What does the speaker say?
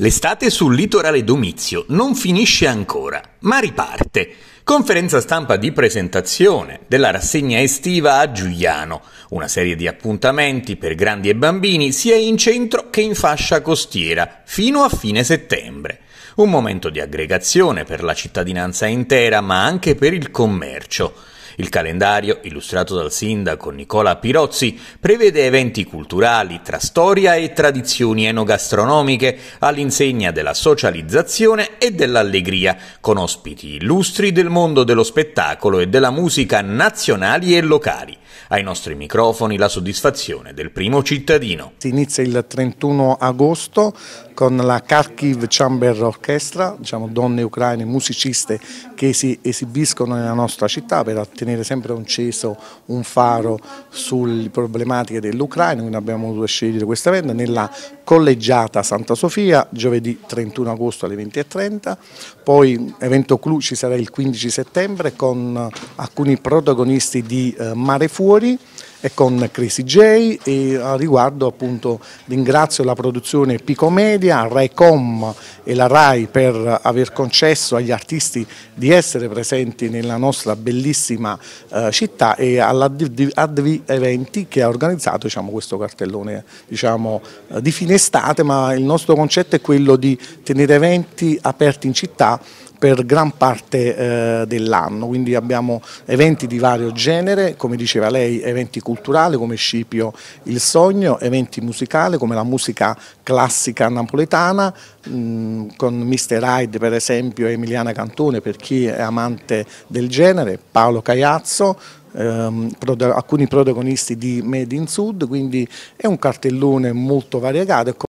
L'estate sul litorale Domizio non finisce ancora, ma riparte. Conferenza stampa di presentazione della rassegna estiva a Giuliano, una serie di appuntamenti per grandi e bambini sia in centro che in fascia costiera, fino a fine settembre. Un momento di aggregazione per la cittadinanza intera, ma anche per il commercio. Il calendario, illustrato dal sindaco Nicola Pirozzi, prevede eventi culturali tra storia e tradizioni enogastronomiche all'insegna della socializzazione e dell'allegria, con ospiti illustri del mondo dello spettacolo e della musica nazionali e locali. Ai nostri microfoni la soddisfazione del primo cittadino. Si inizia il 31 agosto con la Kharkiv Chamber Orchestra, diciamo donne ucraine musiciste che si esibiscono nella nostra città per attenere tenere sempre ceso, un faro sulle problematiche dell'Ucraina, quindi abbiamo dovuto scegliere questa venda nella collegiata Santa Sofia, giovedì 31 agosto alle 20.30, poi evento clou ci sarà il 15 settembre con alcuni protagonisti di eh, Mare Fuori, e con Crazy J e a riguardo appunto ringrazio la produzione Pico Media, RaiCom e la RAI per aver concesso agli artisti di essere presenti nella nostra bellissima eh, città e all'ADV Eventi che ha organizzato diciamo, questo cartellone diciamo, eh, di fine estate ma il nostro concetto è quello di tenere eventi aperti in città per gran parte eh, dell'anno, quindi abbiamo eventi di vario genere, come diceva lei, eventi culturali come Scipio il Sogno, eventi musicali come la musica classica napoletana, mh, mm, con Mr. Hyde per esempio e Emiliana Cantone per chi è amante del genere, Paolo Caiazzo, Ehm, alcuni protagonisti di Made in Sud, quindi è un cartellone molto variegato.